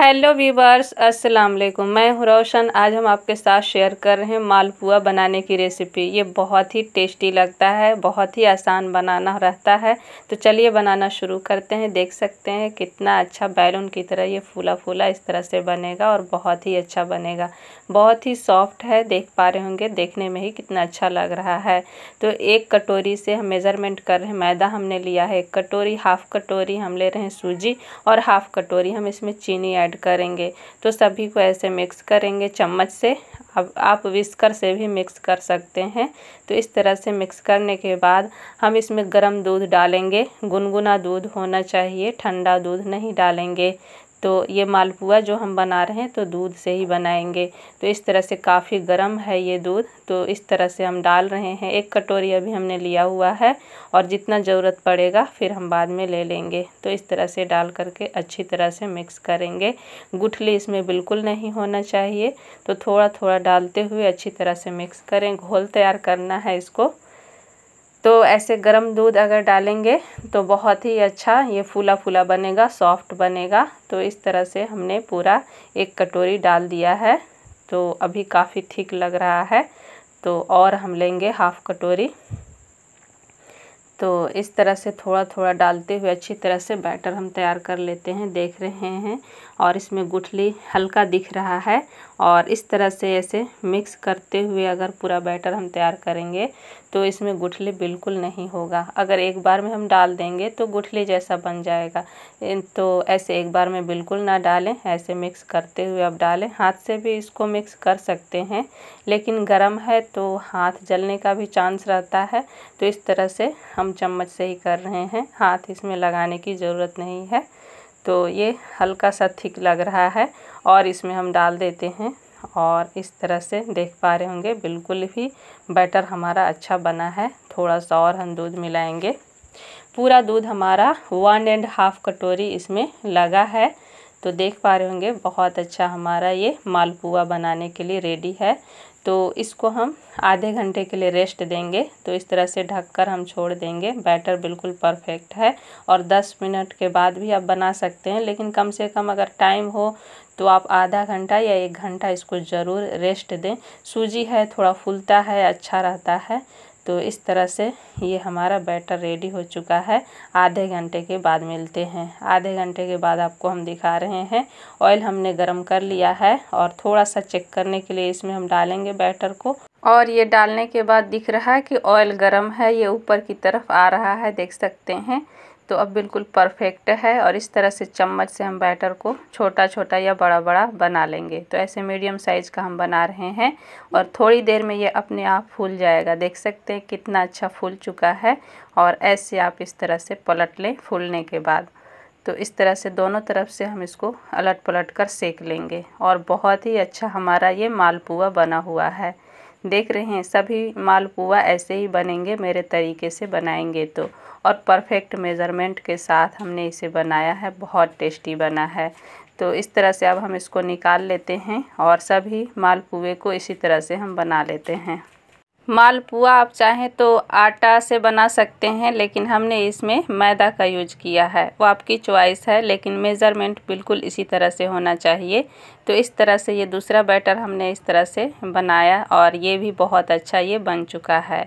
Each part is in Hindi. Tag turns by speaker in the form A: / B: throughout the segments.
A: हेलो वीवर्स अस्सलाम वालेकुम मैं हूं रोशन आज हम आपके साथ शेयर कर रहे हैं मालपुआ बनाने की रेसिपी ये बहुत ही टेस्टी लगता है बहुत ही आसान बनाना रहता है तो चलिए बनाना शुरू करते हैं देख सकते हैं कितना अच्छा बैलून की तरह ये फूला फूला इस तरह से बनेगा और बहुत ही अच्छा बनेगा बहुत ही सॉफ्ट है देख पा रहे होंगे देखने में ही कितना अच्छा लग रहा है तो एक कटोरी से हम मेज़रमेंट कर रहे हैं मैदा हमने लिया है एक कटोरी हाफ़ कटोरी हम ले रहे हैं सूजी और हाफ़ कटोरी हम इसमें चीनी ऐड करेंगे तो सभी को ऐसे मिक्स करेंगे चम्मच से अब आप विस्कर से भी मिक्स कर सकते हैं तो इस तरह से मिक्स करने के बाद हम इसमें गर्म दूध डालेंगे गुनगुना दूध होना चाहिए ठंडा दूध नहीं डालेंगे तो ये मालपुआ जो हम बना रहे हैं तो दूध से ही बनाएंगे तो इस तरह से काफ़ी गर्म है ये दूध तो इस तरह से हम डाल रहे हैं एक कटोरी अभी हमने लिया हुआ है और जितना ज़रूरत पड़ेगा फिर हम बाद में ले लेंगे तो इस तरह से डाल करके अच्छी तरह से मिक्स करेंगे गुठली इसमें बिल्कुल नहीं होना चाहिए तो थोड़ा थोड़ा डालते हुए अच्छी तरह से मिक्स करें घोल तैयार करना है इसको तो ऐसे गर्म दूध अगर डालेंगे तो बहुत ही अच्छा ये फूला फूला बनेगा सॉफ्ट बनेगा तो इस तरह से हमने पूरा एक कटोरी डाल दिया है तो अभी काफ़ी ठीक लग रहा है तो और हम लेंगे हाफ़ कटोरी तो इस तरह से थोड़ा थोड़ा डालते हुए अच्छी तरह से बैटर हम तैयार कर लेते हैं देख रहे हैं और इसमें गुठली हल्का दिख रहा है और इस तरह से ऐसे मिक्स करते हुए अगर पूरा बैटर हम तैयार करेंगे तो इसमें गुठली बिल्कुल नहीं होगा अगर एक बार में हम डाल देंगे तो गुठली जैसा बन जाएगा तो ऐसे एक बार में बिल्कुल ना डालें ऐसे मिक्स करते हुए अब डालें हाथ से भी इसको मिक्स कर सकते हैं लेकिन गर्म है तो हाथ जलने का भी चांस रहता है तो इस तरह से हम हम चम्मच से ही कर रहे हैं हाथ इसमें लगाने की ज़रूरत नहीं है तो ये हल्का सा थिक लग रहा है और इसमें हम डाल देते हैं और इस तरह से देख पा रहे होंगे बिल्कुल भी बैटर हमारा अच्छा बना है थोड़ा सा और हम दूध मिलाएंगे पूरा दूध हमारा वन एंड हाफ कटोरी इसमें लगा है तो देख पा रहे होंगे बहुत अच्छा हमारा ये मालपुआ बनाने के लिए रेडी है तो इसको हम आधे घंटे के लिए रेस्ट देंगे तो इस तरह से ढककर हम छोड़ देंगे बैटर बिल्कुल परफेक्ट है और 10 मिनट के बाद भी आप बना सकते हैं लेकिन कम से कम अगर टाइम हो तो आप आधा घंटा या एक घंटा इसको ज़रूर रेस्ट दें सूजी है थोड़ा फूलता है अच्छा रहता है तो इस तरह से ये हमारा बैटर रेडी हो चुका है आधे घंटे के बाद मिलते हैं आधे घंटे के बाद आपको हम दिखा रहे हैं ऑयल हमने गरम कर लिया है और थोड़ा सा चेक करने के लिए इसमें हम डालेंगे बैटर को और ये डालने के बाद दिख रहा है कि ऑयल गरम है ये ऊपर की तरफ आ रहा है देख सकते हैं तो अब बिल्कुल परफेक्ट है और इस तरह से चम्मच से हम बैटर को छोटा छोटा या बड़ा बड़ा बना लेंगे तो ऐसे मीडियम साइज़ का हम बना रहे हैं और थोड़ी देर में ये अपने आप फूल जाएगा देख सकते हैं कितना अच्छा फूल चुका है और ऐसे आप इस तरह से पलट लें फूलने के बाद तो इस तरह से दोनों तरफ से हम इसको अलट पलट कर सेक लेंगे और बहुत ही अच्छा हमारा ये मालपुआ बना हुआ है देख रहे हैं सभी मालपुआ ऐसे ही बनेंगे मेरे तरीके से बनाएंगे तो और परफेक्ट मेज़रमेंट के साथ हमने इसे बनाया है बहुत टेस्टी बना है तो इस तरह से अब हम इसको निकाल लेते हैं और सभी मालपुए को इसी तरह से हम बना लेते हैं मालपुआ आप चाहें तो आटा से बना सकते हैं लेकिन हमने इसमें मैदा का यूज किया है वो आपकी चॉइस है लेकिन मेज़रमेंट बिल्कुल इसी तरह से होना चाहिए तो इस तरह से ये दूसरा बैटर हमने इस तरह से बनाया और ये भी बहुत अच्छा ये बन चुका है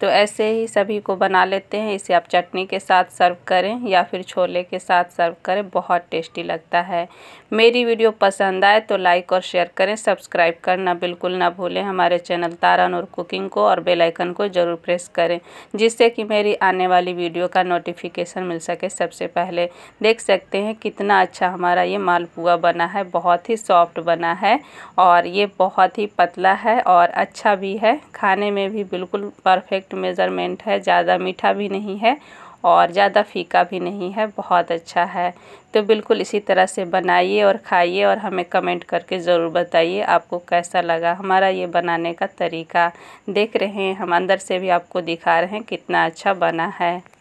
A: तो ऐसे ही सभी को बना लेते हैं इसे आप चटनी के साथ सर्व करें या फिर छोले के साथ सर्व करें बहुत टेस्टी लगता है मेरी वीडियो पसंद आए तो लाइक और शेयर करें सब्सक्राइब करना बिल्कुल ना भूलें हमारे चैनल तारा नूर कुकिंग को और बेल आइकन को ज़रूर प्रेस करें जिससे कि मेरी आने वाली वीडियो का नोटिफिकेशन मिल सके सबसे पहले देख सकते हैं कितना अच्छा हमारा ये मालपुआ बना है बहुत ही सॉफ्ट बना है और ये बहुत ही पतला है और अच्छा भी है खाने में भी बिल्कुल परफेक्ट परफेक्ट मेज़रमेंट है ज़्यादा मीठा भी नहीं है और ज़्यादा फीका भी नहीं है बहुत अच्छा है तो बिल्कुल इसी तरह से बनाइए और खाइए और हमें कमेंट करके ज़रूर बताइए आपको कैसा लगा हमारा ये बनाने का तरीका देख रहे हैं हम अंदर से भी आपको दिखा रहे हैं कितना अच्छा बना है